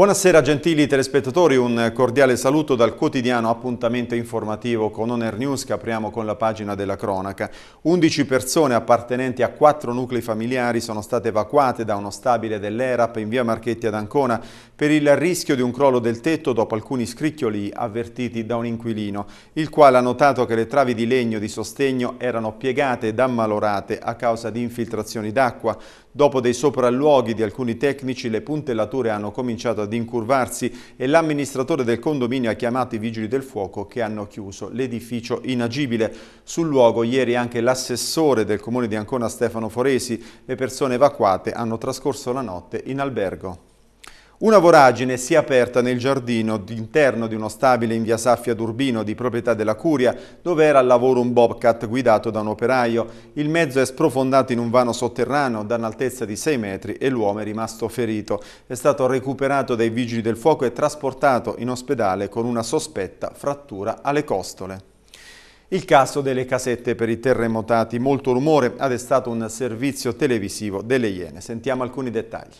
Buonasera gentili telespettatori, un cordiale saluto dal quotidiano appuntamento informativo con Oner News che apriamo con la pagina della cronaca. 11 persone appartenenti a quattro nuclei familiari sono state evacuate da uno stabile dell'ERAP in via Marchetti ad Ancona per il rischio di un crollo del tetto dopo alcuni scricchioli avvertiti da un inquilino, il quale ha notato che le travi di legno di sostegno erano piegate ed ammalorate a causa di infiltrazioni d'acqua. Dopo dei sopralluoghi di alcuni tecnici, le puntellature hanno cominciato ad incurvarsi e l'amministratore del condominio ha chiamato i vigili del fuoco che hanno chiuso l'edificio inagibile. Sul luogo ieri anche l'assessore del comune di Ancona Stefano Foresi. Le persone evacuate hanno trascorso la notte in albergo. Una voragine si è aperta nel giardino interno di uno stabile in via Saffia d'Urbino di proprietà della Curia, dove era al lavoro un bobcat guidato da un operaio. Il mezzo è sprofondato in un vano sotterraneo da un'altezza di 6 metri e l'uomo è rimasto ferito. È stato recuperato dai vigili del fuoco e trasportato in ospedale con una sospetta frattura alle costole. Il caso delle casette per i terremotati, molto rumore, ha destato un servizio televisivo delle Iene. Sentiamo alcuni dettagli.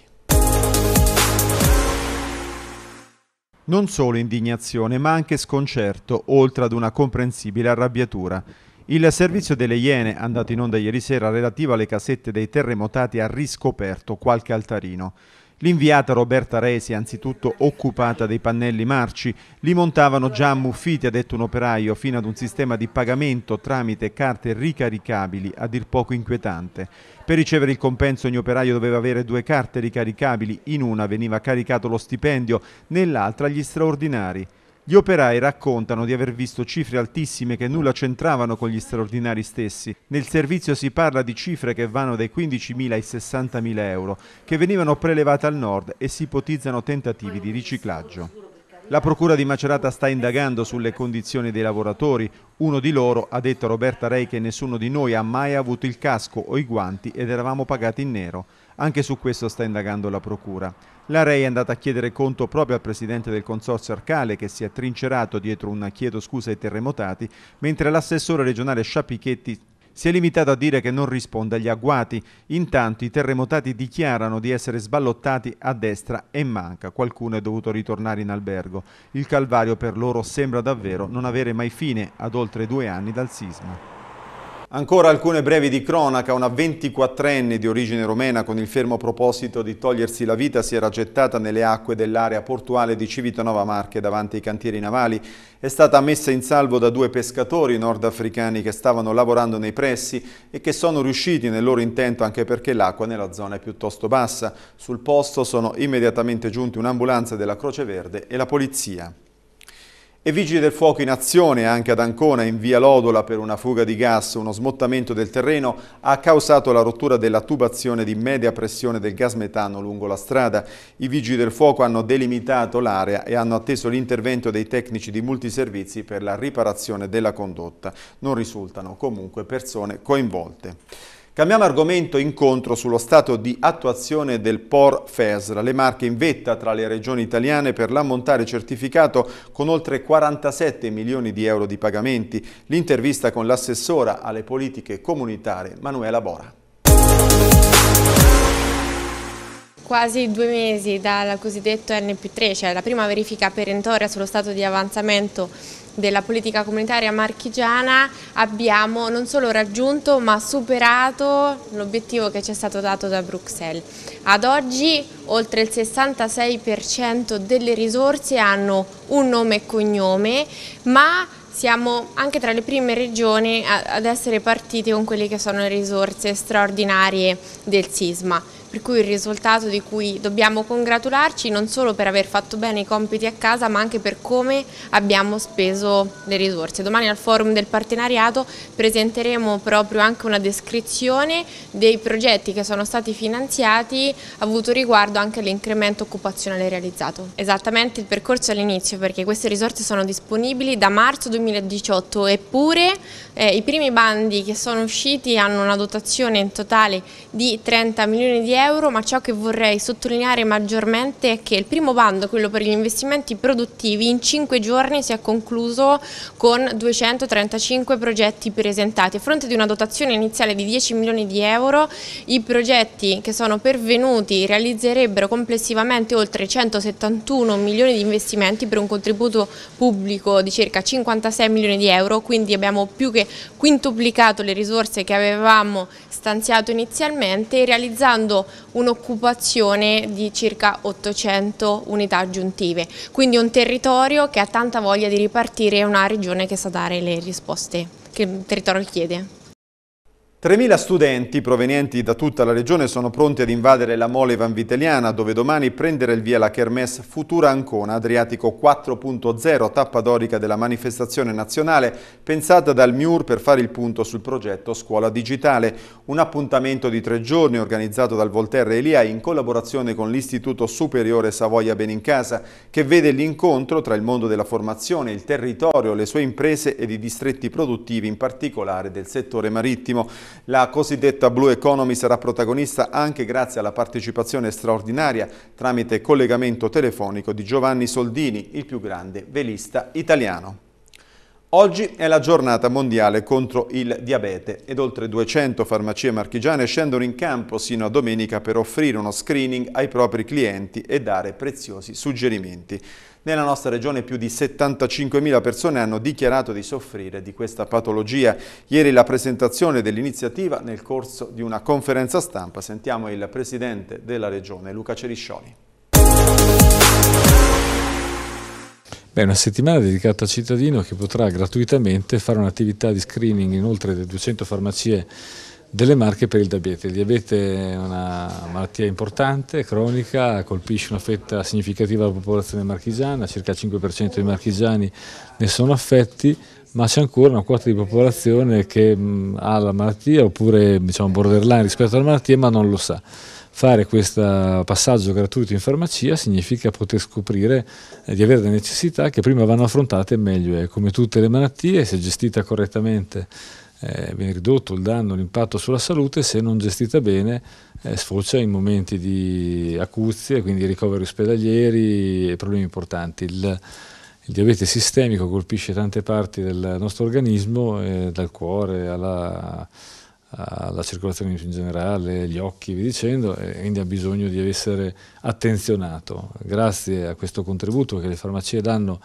Non solo indignazione, ma anche sconcerto, oltre ad una comprensibile arrabbiatura. Il servizio delle Iene, andato in onda ieri sera relativo alle casette dei terremotati, ha riscoperto qualche altarino. L'inviata Roberta Resi, anzitutto occupata dei pannelli marci, li montavano già ammuffiti, ha detto un operaio, fino ad un sistema di pagamento tramite carte ricaricabili, a dir poco inquietante. Per ricevere il compenso ogni operaio doveva avere due carte ricaricabili, in una veniva caricato lo stipendio, nell'altra gli straordinari. Gli operai raccontano di aver visto cifre altissime che nulla c'entravano con gli straordinari stessi. Nel servizio si parla di cifre che vanno dai 15.000 ai 60.000 euro, che venivano prelevate al nord e si ipotizzano tentativi di riciclaggio. La Procura di Macerata sta indagando sulle condizioni dei lavoratori. Uno di loro ha detto a Roberta Rei che nessuno di noi ha mai avuto il casco o i guanti ed eravamo pagati in nero. Anche su questo sta indagando la Procura. La Rei è andata a chiedere conto proprio al presidente del consorzio Arcale che si è trincerato dietro un chiedo scusa ai terremotati, mentre l'assessore regionale Sciapichetti si è limitato a dire che non risponde agli agguati. Intanto i terremotati dichiarano di essere sballottati a destra e manca. Qualcuno è dovuto ritornare in albergo. Il calvario per loro sembra davvero non avere mai fine ad oltre due anni dal sisma. Ancora alcune brevi di cronaca, una 24enne di origine romena con il fermo proposito di togliersi la vita si era gettata nelle acque dell'area portuale di Civitanova Marche davanti ai cantieri navali. È stata messa in salvo da due pescatori nordafricani che stavano lavorando nei pressi e che sono riusciti nel loro intento anche perché l'acqua nella zona è piuttosto bassa. Sul posto sono immediatamente giunti un'ambulanza della Croce Verde e la polizia. E vigili del fuoco in azione anche ad Ancona in via Lodola per una fuga di gas. Uno smottamento del terreno ha causato la rottura della tubazione di media pressione del gas metano lungo la strada. I vigili del fuoco hanno delimitato l'area e hanno atteso l'intervento dei tecnici di multiservizi per la riparazione della condotta. Non risultano comunque persone coinvolte. Cambiamo argomento incontro sullo stato di attuazione del POR FESRA, Le Marche in vetta tra le regioni italiane per l'ammontare certificato con oltre 47 milioni di euro di pagamenti. L'intervista con l'assessora alle politiche comunitarie Manuela Bora. quasi due mesi dal cosiddetto np 3, cioè la prima verifica perentoria sullo stato di avanzamento della politica comunitaria marchigiana abbiamo non solo raggiunto ma superato l'obiettivo che ci è stato dato da Bruxelles. Ad oggi oltre il 66% delle risorse hanno un nome e cognome ma siamo anche tra le prime regioni ad essere partite con quelle che sono le risorse straordinarie del sisma per cui il risultato di cui dobbiamo congratularci non solo per aver fatto bene i compiti a casa ma anche per come abbiamo speso le risorse. Domani al forum del partenariato presenteremo proprio anche una descrizione dei progetti che sono stati finanziati avuto riguardo anche all'incremento occupazionale realizzato. Esattamente il percorso all'inizio perché queste risorse sono disponibili da marzo 2018 eppure eh, i primi bandi che sono usciti hanno una dotazione in totale di 30 milioni di euro euro, ma ciò che vorrei sottolineare maggiormente è che il primo bando, quello per gli investimenti produttivi, in cinque giorni si è concluso con 235 progetti presentati. A fronte di una dotazione iniziale di 10 milioni di euro, i progetti che sono pervenuti realizzerebbero complessivamente oltre 171 milioni di investimenti per un contributo pubblico di circa 56 milioni di euro, quindi abbiamo più che quintuplicato le risorse che avevamo stanziato inizialmente realizzando un'occupazione di circa 800 unità aggiuntive, quindi un territorio che ha tanta voglia di ripartire e una regione che sa dare le risposte che il territorio chiede. 3.000 studenti provenienti da tutta la regione sono pronti ad invadere la mole vanviteliana dove domani prendere il via la Kermesse Futura Ancona Adriatico 4.0, tappa dorica della manifestazione nazionale pensata dal MIUR per fare il punto sul progetto Scuola Digitale. Un appuntamento di tre giorni organizzato dal Volterra Elia in collaborazione con l'Istituto Superiore Savoia Benincasa che vede l'incontro tra il mondo della formazione, il territorio, le sue imprese ed i distretti produttivi in particolare del settore marittimo. La cosiddetta Blue Economy sarà protagonista anche grazie alla partecipazione straordinaria tramite collegamento telefonico di Giovanni Soldini, il più grande velista italiano. Oggi è la giornata mondiale contro il diabete ed oltre 200 farmacie marchigiane scendono in campo sino a domenica per offrire uno screening ai propri clienti e dare preziosi suggerimenti. Nella nostra regione più di 75.000 persone hanno dichiarato di soffrire di questa patologia. Ieri la presentazione dell'iniziativa nel corso di una conferenza stampa. Sentiamo il presidente della regione, Luca Ceriscioni. È una settimana dedicata al cittadino che potrà gratuitamente fare un'attività di screening in oltre 200 farmacie delle marche per il diabete. Il diabete è una malattia importante, cronica, colpisce una fetta significativa della popolazione marchigiana, circa il 5% dei marchigiani ne sono affetti, ma c'è ancora una quota di popolazione che ha la malattia oppure diciamo, borderline rispetto alla malattia ma non lo sa. Fare questo passaggio gratuito in farmacia significa poter scoprire eh, di avere delle necessità che prima vanno affrontate e meglio è. Come tutte le malattie, se gestita correttamente eh, viene ridotto il danno, l'impatto sulla salute se non gestita bene eh, sfocia in momenti di acuzie, quindi ricoveri ospedalieri e problemi importanti. Il, il diabete sistemico colpisce tante parti del nostro organismo, eh, dal cuore alla, alla, circolazione in generale, gli occhi, vi dicendo, e quindi ha bisogno di essere attenzionato. Grazie a questo contributo che le farmacie danno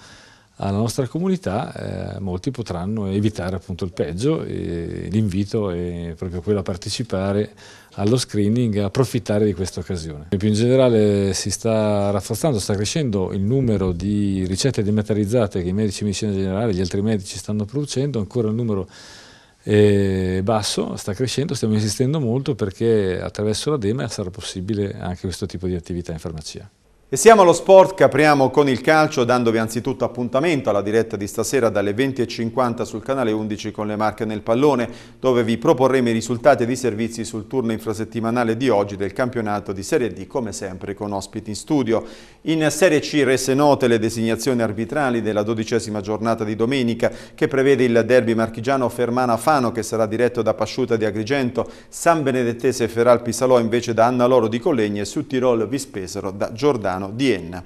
alla nostra comunità, eh, molti potranno evitare appunto il peggio. E L'invito è proprio quello a partecipare allo screening e approfittare di questa occasione. più in generale si sta rafforzando, sta crescendo il numero di ricette dematerializzate che i medici di medicina generale e gli altri medici stanno producendo, ancora il numero è basso, sta crescendo, stiamo insistendo molto perché attraverso la DEMA sarà possibile anche questo tipo di attività in farmacia. E siamo allo sport che apriamo con il calcio dandovi anzitutto appuntamento alla diretta di stasera dalle 20.50 sul canale 11 con le marche nel pallone dove vi proporremo i risultati dei servizi sul turno infrasettimanale di oggi del campionato di Serie D come sempre con ospiti in studio. In Serie C rese note le designazioni arbitrali della dodicesima giornata di domenica che prevede il derby marchigiano Fermana-Fano che sarà diretto da Pasciuta di Agrigento, San Benedettese e Ferral Pisalò invece da Anna Loro di Collegna e su Tirol Vispesero da Giordano Milano di Enna.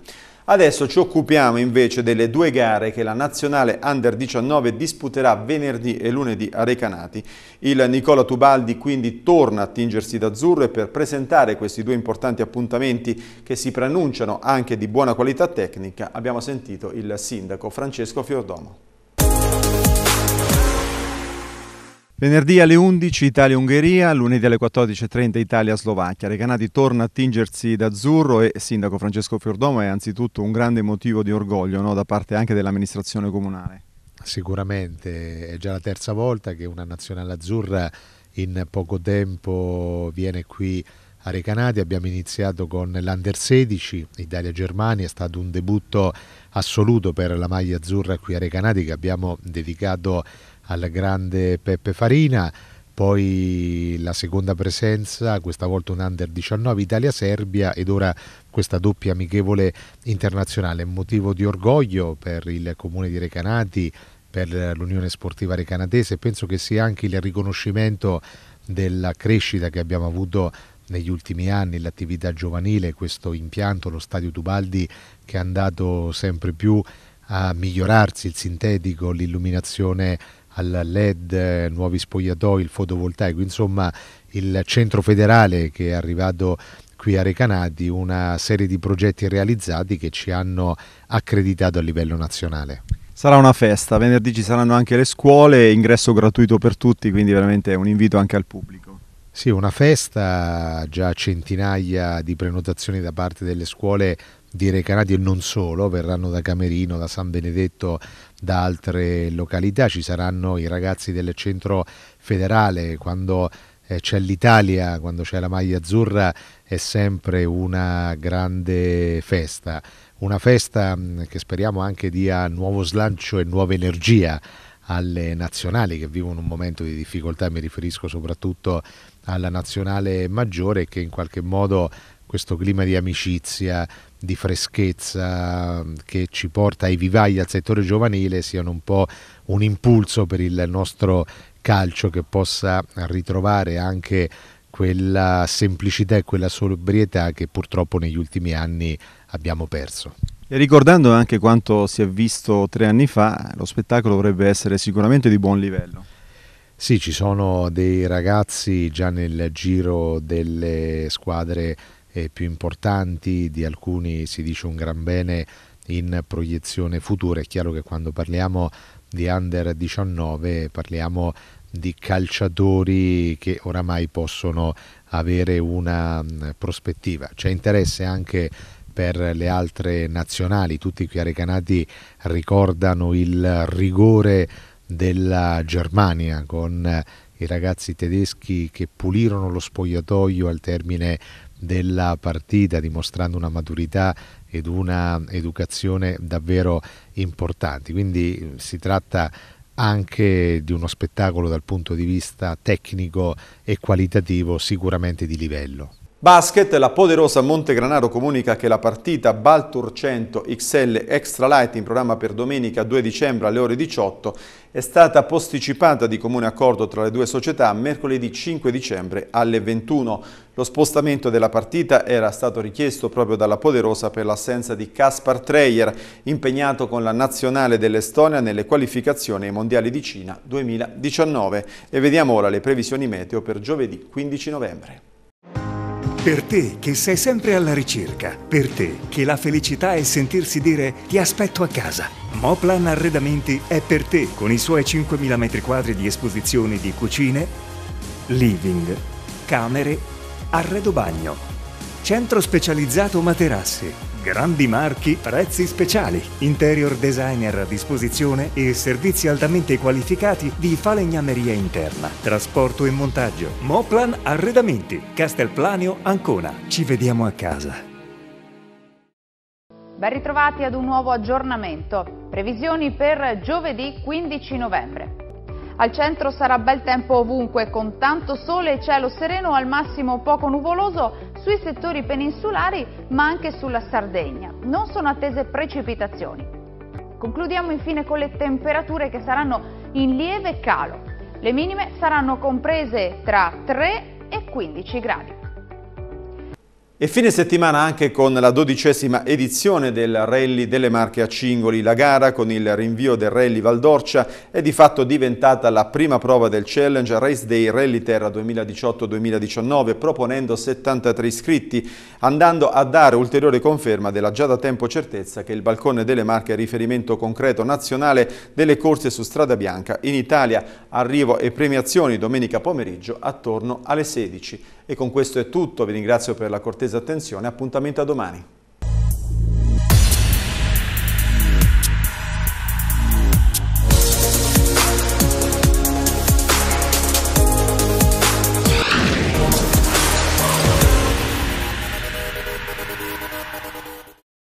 Adesso ci occupiamo invece delle due gare che la nazionale Under 19 disputerà venerdì e lunedì a Recanati. Il Nicola Tubaldi quindi torna a tingersi d'azzurro e per presentare questi due importanti appuntamenti che si preannunciano anche di buona qualità tecnica abbiamo sentito il sindaco Francesco Fiordomo. Venerdì alle 11 Italia-Ungheria, lunedì alle 14.30 Italia-Slovacchia. Recanati torna a tingersi d'azzurro e Sindaco Francesco Fiordomo è anzitutto un grande motivo di orgoglio no? da parte anche dell'amministrazione comunale. Sicuramente, è già la terza volta che una nazionale azzurra in poco tempo viene qui a Recanati, abbiamo iniziato con l'Under 16, Italia-Germania, è stato un debutto assoluto per la maglia azzurra qui a Recanati che abbiamo dedicato al grande Peppe Farina, poi la seconda presenza, questa volta un under 19 Italia-Serbia ed ora questa doppia amichevole internazionale, motivo di orgoglio per il comune di Recanati, per l'Unione Sportiva Recanatese, penso che sia anche il riconoscimento della crescita che abbiamo avuto negli ultimi anni l'attività giovanile, questo impianto, lo stadio Tubaldi che è andato sempre più a migliorarsi, il sintetico, l'illuminazione al LED, nuovi spogliatoi, il fotovoltaico, insomma il centro federale che è arrivato qui a Recanati, una serie di progetti realizzati che ci hanno accreditato a livello nazionale. Sarà una festa, venerdì ci saranno anche le scuole, ingresso gratuito per tutti, quindi veramente un invito anche al pubblico. Sì, una festa, già centinaia di prenotazioni da parte delle scuole di Recanati e non solo, verranno da Camerino, da San Benedetto, da altre località, ci saranno i ragazzi del centro federale quando eh, c'è l'Italia, quando c'è la maglia azzurra è sempre una grande festa, una festa che speriamo anche dia nuovo slancio e nuova energia alle nazionali che vivono un momento di difficoltà, mi riferisco soprattutto alla nazionale maggiore che in qualche modo questo clima di amicizia, di freschezza mm, che ci porta ai vivai al settore giovanile siano un po' un impulso per il nostro calcio che possa ritrovare anche quella semplicità e quella sobrietà che purtroppo negli ultimi anni abbiamo perso. E ricordando anche quanto si è visto tre anni fa, lo spettacolo dovrebbe essere sicuramente di buon livello. Sì, ci sono dei ragazzi già nel giro delle squadre eh, più importanti, di alcuni si dice un gran bene in proiezione futura. È chiaro che quando parliamo di under 19 parliamo di calciatori che oramai possono avere una mm, prospettiva. C'è interesse anche per le altre nazionali, tutti i chiarecanati ricordano il rigore della Germania con i ragazzi tedeschi che pulirono lo spogliatoio al termine della partita dimostrando una maturità ed una educazione davvero importanti. Quindi eh, si tratta anche di uno spettacolo dal punto di vista tecnico e qualitativo sicuramente di livello. Basket, la poderosa Montegranaro comunica che la partita Baltur 100 XL Extra Light in programma per domenica 2 dicembre alle ore 18 è stata posticipata di comune accordo tra le due società mercoledì 5 dicembre alle 21. Lo spostamento della partita era stato richiesto proprio dalla poderosa per l'assenza di Kaspar Treyer, impegnato con la nazionale dell'Estonia nelle qualificazioni ai mondiali di Cina 2019. E vediamo ora le previsioni meteo per giovedì 15 novembre. Per te che sei sempre alla ricerca, per te che la felicità è sentirsi dire ti aspetto a casa. Moplan Arredamenti è per te con i suoi 5.000 m2 di esposizione di cucine, living, camere, arredo bagno, centro specializzato materassi Grandi marchi, prezzi speciali, interior designer a disposizione e servizi altamente qualificati di falegnameria interna, trasporto e montaggio, Moplan Arredamenti, Castelplanio Ancona. Ci vediamo a casa. Ben ritrovati ad un nuovo aggiornamento. Previsioni per giovedì 15 novembre. Al centro sarà bel tempo ovunque, con tanto sole e cielo sereno al massimo poco nuvoloso, sui settori peninsulari ma anche sulla Sardegna. Non sono attese precipitazioni. Concludiamo infine con le temperature che saranno in lieve calo. Le minime saranno comprese tra 3 e 15 gradi. E fine settimana anche con la dodicesima edizione del Rally delle Marche a Cingoli. La gara con il rinvio del Rally Valdorcia è di fatto diventata la prima prova del Challenge Race Day Rally Terra 2018-2019 proponendo 73 iscritti, andando a dare ulteriore conferma della già da tempo certezza che il Balcone delle Marche è riferimento concreto nazionale delle corse su strada bianca in Italia. Arrivo e premiazioni domenica pomeriggio attorno alle 16. E con questo è tutto, vi ringrazio per la cortesa attenzione, appuntamento a domani.